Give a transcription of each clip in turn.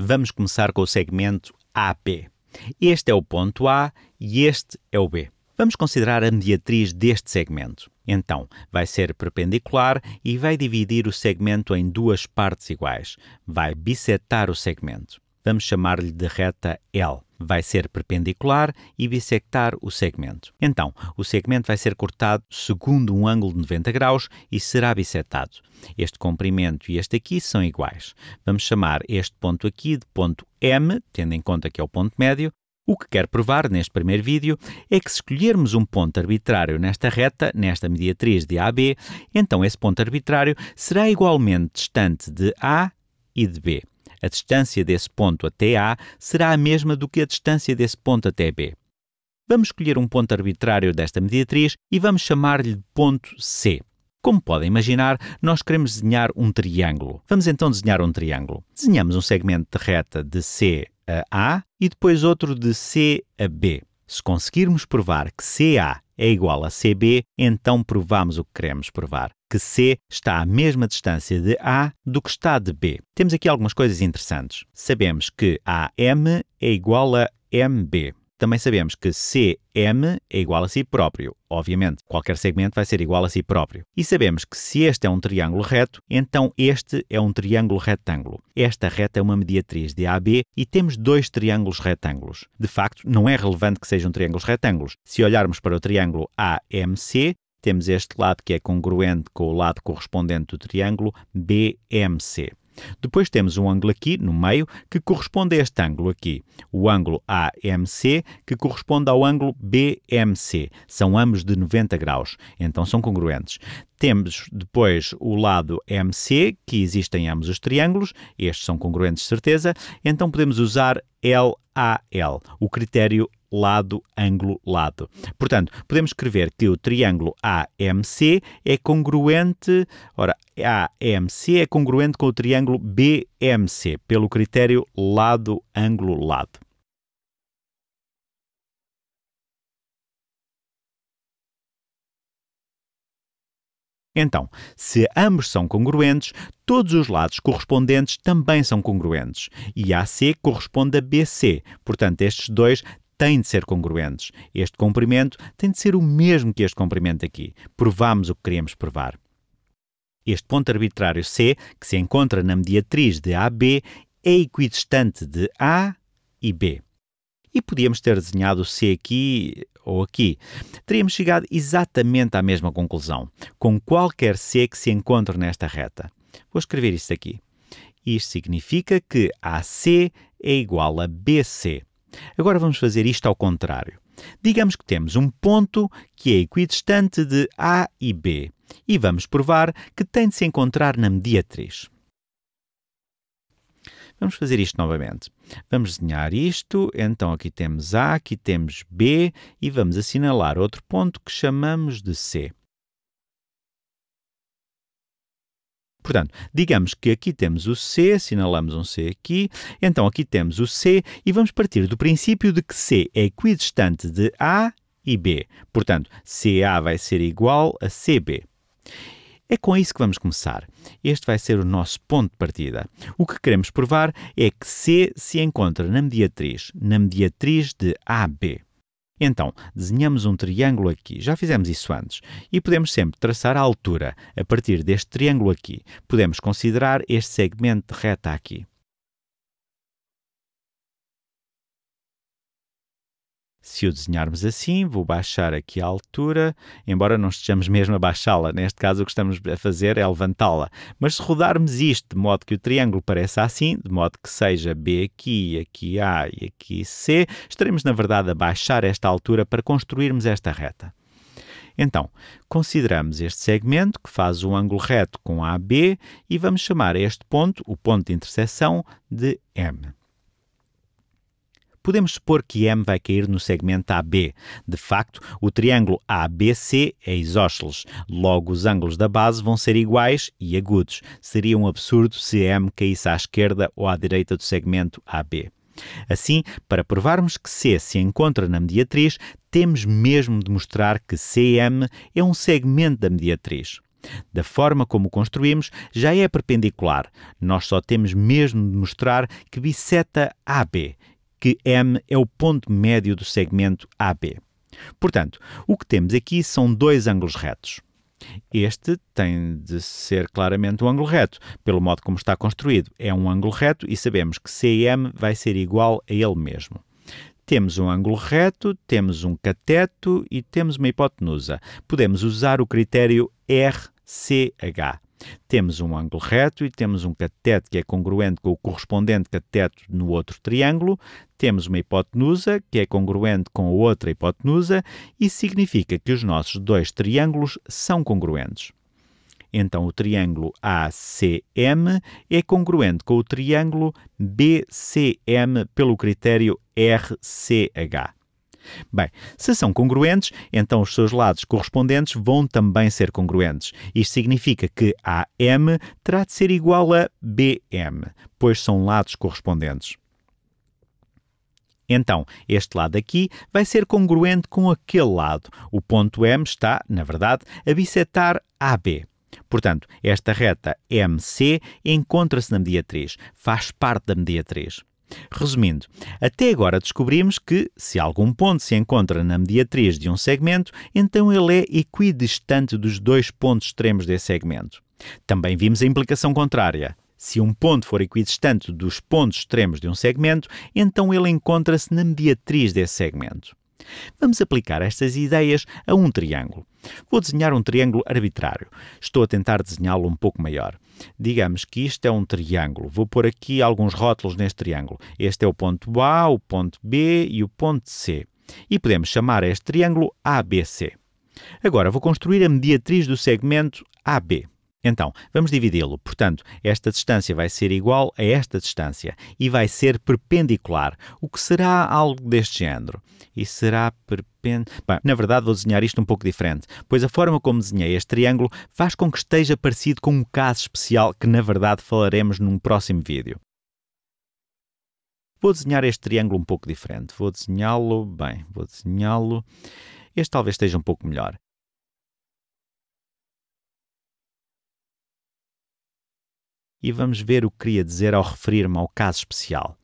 Vamos começar com o segmento AP. Este é o ponto A e este é o B. Vamos considerar a mediatriz deste segmento. Então, vai ser perpendicular e vai dividir o segmento em duas partes iguais. Vai bissetar o segmento. Vamos chamar-lhe de reta L vai ser perpendicular e bissectar o segmento. Então, o segmento vai ser cortado segundo um ângulo de 90 graus e será bissetado. Este comprimento e este aqui são iguais. Vamos chamar este ponto aqui de ponto M, tendo em conta que é o ponto médio. O que quero provar neste primeiro vídeo é que se escolhermos um ponto arbitrário nesta reta, nesta mediatriz de AB, então esse ponto arbitrário será igualmente distante de A e de B. A distância desse ponto até A será a mesma do que a distância desse ponto até B. Vamos escolher um ponto arbitrário desta mediatriz e vamos chamar-lhe ponto C. Como podem imaginar, nós queremos desenhar um triângulo. Vamos então desenhar um triângulo. Desenhamos um segmento de reta de C a A e depois outro de C a B. Se conseguirmos provar que CA é igual a CB, então provamos o que queremos provar, que C está à mesma distância de A do que está de B. Temos aqui algumas coisas interessantes. Sabemos que AM é igual a MB. Também sabemos que CM é igual a si próprio. Obviamente, qualquer segmento vai ser igual a si próprio. E sabemos que se este é um triângulo reto, então este é um triângulo retângulo. Esta reta é uma mediatriz de AB e temos dois triângulos retângulos. De facto, não é relevante que sejam triângulos retângulos. Se olharmos para o triângulo AMC, temos este lado que é congruente com o lado correspondente do triângulo BMC. Depois temos um ângulo aqui, no meio, que corresponde a este ângulo aqui. O ângulo AMC, que corresponde ao ângulo BMC. São ambos de 90 graus, então são congruentes. Temos depois o lado MC, que existe em ambos os triângulos, estes são congruentes de certeza, então podemos usar LAL, o critério lado, ângulo, lado. Portanto, podemos escrever que o triângulo AMC é congruente, ora, AMC é congruente com o triângulo BMC, pelo critério lado, ângulo, lado. Então, se ambos são congruentes, todos os lados correspondentes também são congruentes. E AC corresponde a BC, portanto, estes dois têm de ser congruentes. Este comprimento tem de ser o mesmo que este comprimento aqui. Provamos o que queríamos provar. Este ponto arbitrário C, que se encontra na mediatriz de AB, é equidistante de A e B. E podíamos ter desenhado o C aqui ou aqui. Teríamos chegado exatamente à mesma conclusão, com qualquer C que se encontre nesta reta. Vou escrever isto aqui. Isto significa que AC é igual a BC. Agora vamos fazer isto ao contrário. Digamos que temos um ponto que é equidistante de A e B e vamos provar que tem de se encontrar na mediatriz. Vamos fazer isto novamente. Vamos desenhar isto, então aqui temos A, aqui temos B e vamos assinalar outro ponto que chamamos de C. Portanto, digamos que aqui temos o C, sinalamos um C aqui, então aqui temos o C e vamos partir do princípio de que C é equidistante de A e B. Portanto, CA vai ser igual a CB. É com isso que vamos começar. Este vai ser o nosso ponto de partida. O que queremos provar é que C se encontra na mediatriz, na mediatriz de AB. Então, desenhamos um triângulo aqui, já fizemos isso antes, e podemos sempre traçar a altura a partir deste triângulo aqui. Podemos considerar este segmento de reta aqui. Se o desenharmos assim, vou baixar aqui a altura, embora não estejamos mesmo a baixá-la, neste caso o que estamos a fazer é levantá-la. Mas se rodarmos isto de modo que o triângulo pareça assim, de modo que seja B aqui, aqui A e aqui C, estaremos na verdade a baixar esta altura para construirmos esta reta. Então, consideramos este segmento que faz um ângulo reto com AB e vamos chamar este ponto, o ponto de interseção, de M podemos supor que M vai cair no segmento AB. De facto, o triângulo ABC é isósceles, logo os ângulos da base vão ser iguais e agudos. Seria um absurdo se M caísse à esquerda ou à direita do segmento AB. Assim, para provarmos que C se encontra na mediatriz, temos mesmo de mostrar que CM é um segmento da mediatriz. Da forma como construímos, já é perpendicular. Nós só temos mesmo de mostrar que biseta AB que M é o ponto médio do segmento AB. Portanto, o que temos aqui são dois ângulos retos. Este tem de ser claramente um ângulo reto, pelo modo como está construído. É um ângulo reto e sabemos que CM vai ser igual a ele mesmo. Temos um ângulo reto, temos um cateto e temos uma hipotenusa. Podemos usar o critério RCH. Temos um ângulo reto e temos um cateto que é congruente com o correspondente cateto no outro triângulo, temos uma hipotenusa que é congruente com a outra hipotenusa e significa que os nossos dois triângulos são congruentes. Então o triângulo ACM é congruente com o triângulo BCM pelo critério RCH. Bem, se são congruentes, então os seus lados correspondentes vão também ser congruentes. Isto significa que AM terá de ser igual a BM, pois são lados correspondentes. Então, este lado aqui vai ser congruente com aquele lado. O ponto M está, na verdade, a bissetar AB. Portanto, esta reta MC encontra-se na mediatriz, faz parte da mediatriz. Resumindo, até agora descobrimos que, se algum ponto se encontra na mediatriz de um segmento, então ele é equidistante dos dois pontos extremos desse segmento. Também vimos a implicação contrária. Se um ponto for equidistante dos pontos extremos de um segmento, então ele encontra-se na mediatriz desse segmento. Vamos aplicar estas ideias a um triângulo. Vou desenhar um triângulo arbitrário. Estou a tentar desenhá-lo um pouco maior. Digamos que isto é um triângulo. Vou pôr aqui alguns rótulos neste triângulo. Este é o ponto A, o ponto B e o ponto C. E podemos chamar este triângulo ABC. Agora vou construir a mediatriz do segmento AB. Então, vamos dividi-lo. Portanto, esta distância vai ser igual a esta distância e vai ser perpendicular, o que será algo deste género. E será perpendicular. na verdade, vou desenhar isto um pouco diferente, pois a forma como desenhei este triângulo faz com que esteja parecido com um caso especial que, na verdade, falaremos num próximo vídeo. Vou desenhar este triângulo um pouco diferente. Vou desenhá-lo, bem, vou desenhá-lo. Este talvez esteja um pouco melhor. e vamos ver o que queria dizer ao referir-me ao caso especial.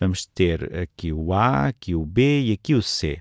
Vamos ter aqui o A, aqui o B e aqui o C.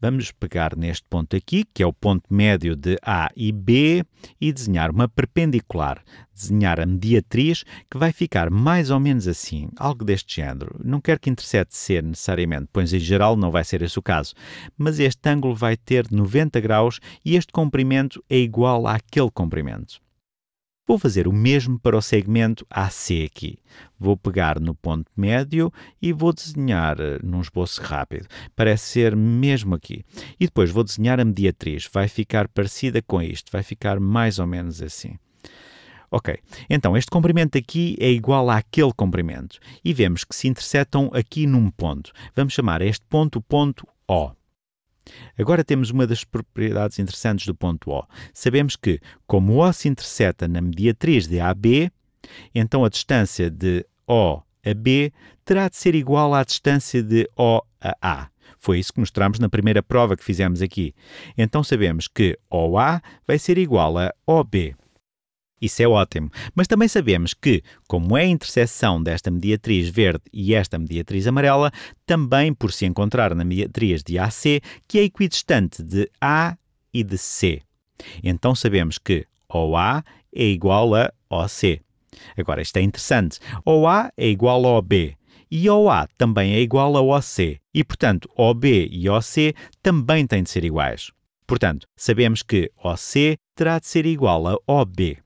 Vamos pegar neste ponto aqui, que é o ponto médio de A e B, e desenhar uma perpendicular, desenhar a mediatriz, que vai ficar mais ou menos assim, algo deste género. Não quero que intercepte C necessariamente, pois em geral não vai ser esse o caso, mas este ângulo vai ter 90 graus e este comprimento é igual àquele comprimento. Vou fazer o mesmo para o segmento AC aqui. Vou pegar no ponto médio e vou desenhar eh, num esboço rápido. Parece ser mesmo aqui. E depois vou desenhar a mediatriz. Vai ficar parecida com isto. Vai ficar mais ou menos assim. Ok, então este comprimento aqui é igual àquele comprimento e vemos que se interceptam aqui num ponto. Vamos chamar este ponto o ponto O. Agora temos uma das propriedades interessantes do ponto O. Sabemos que, como o O se interseta na mediatriz de AB, então a distância de O a B terá de ser igual à distância de O a A. Foi isso que mostramos na primeira prova que fizemos aqui. Então sabemos que OA vai ser igual a OB. Isso é ótimo. Mas também sabemos que, como é a intersecção desta mediatriz verde e esta mediatriz amarela, também por se encontrar na mediatriz de AC, que é equidistante de A e de C. Então sabemos que OA é igual a OC. Agora, isto é interessante. OA é igual a OB e OA também é igual a OC. E, portanto, OB e OC também têm de ser iguais. Portanto, sabemos que OC terá de ser igual a OB.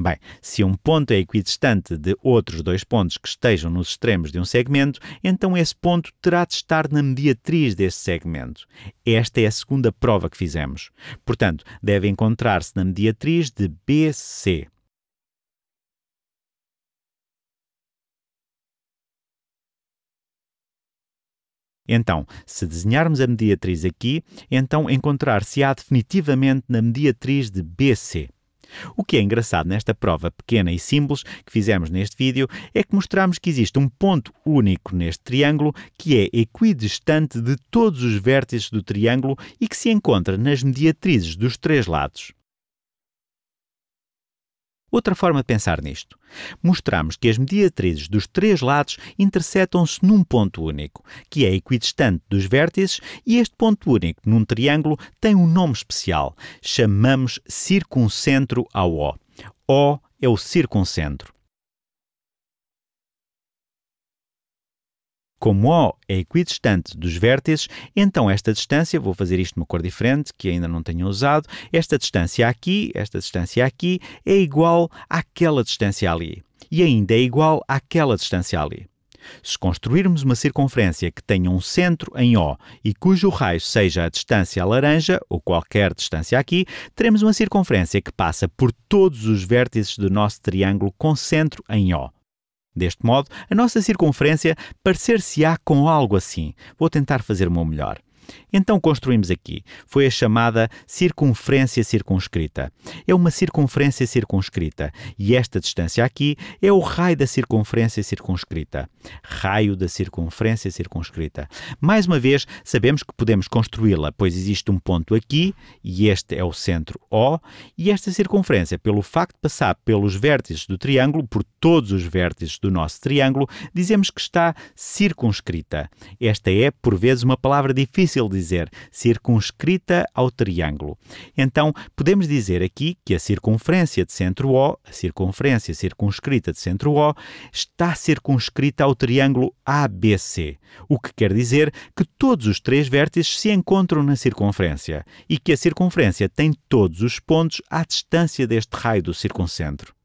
Bem, se um ponto é equidistante de outros dois pontos que estejam nos extremos de um segmento, então esse ponto terá de estar na mediatriz desse segmento. Esta é a segunda prova que fizemos. Portanto, deve encontrar-se na mediatriz de BC. Então, se desenharmos a mediatriz aqui, então encontrar-se-á definitivamente na mediatriz de BC. O que é engraçado nesta prova pequena e simples que fizemos neste vídeo é que mostramos que existe um ponto único neste triângulo que é equidistante de todos os vértices do triângulo e que se encontra nas mediatrizes dos três lados. Outra forma de pensar nisto. Mostramos que as mediatrizes dos três lados interceptam-se num ponto único, que é equidistante dos vértices, e este ponto único num triângulo tem um nome especial. Chamamos circuncentro ao O. O é o circuncentro. Como O é equidistante dos vértices, então esta distância, vou fazer isto numa cor diferente, que ainda não tenho usado, esta distância aqui, esta distância aqui, é igual àquela distância ali. E ainda é igual àquela distância ali. Se construirmos uma circunferência que tenha um centro em O e cujo raio seja a distância laranja, ou qualquer distância aqui, teremos uma circunferência que passa por todos os vértices do nosso triângulo com centro em O. Deste modo, a nossa circunferência parecer-se-á com algo assim. Vou tentar fazer o meu melhor. Então construímos aqui. Foi a chamada circunferência circunscrita. É uma circunferência circunscrita e esta distância aqui é o raio da circunferência circunscrita. Raio da circunferência circunscrita. Mais uma vez, sabemos que podemos construí-la, pois existe um ponto aqui e este é o centro O, e esta circunferência, pelo facto de passar pelos vértices do triângulo, por todos os vértices do nosso triângulo, dizemos que está circunscrita. Esta é, por vezes, uma palavra difícil fácil dizer, circunscrita ao triângulo. Então, podemos dizer aqui que a circunferência de centro O, a circunferência circunscrita de centro O, está circunscrita ao triângulo ABC, o que quer dizer que todos os três vértices se encontram na circunferência e que a circunferência tem todos os pontos à distância deste raio do circuncentro.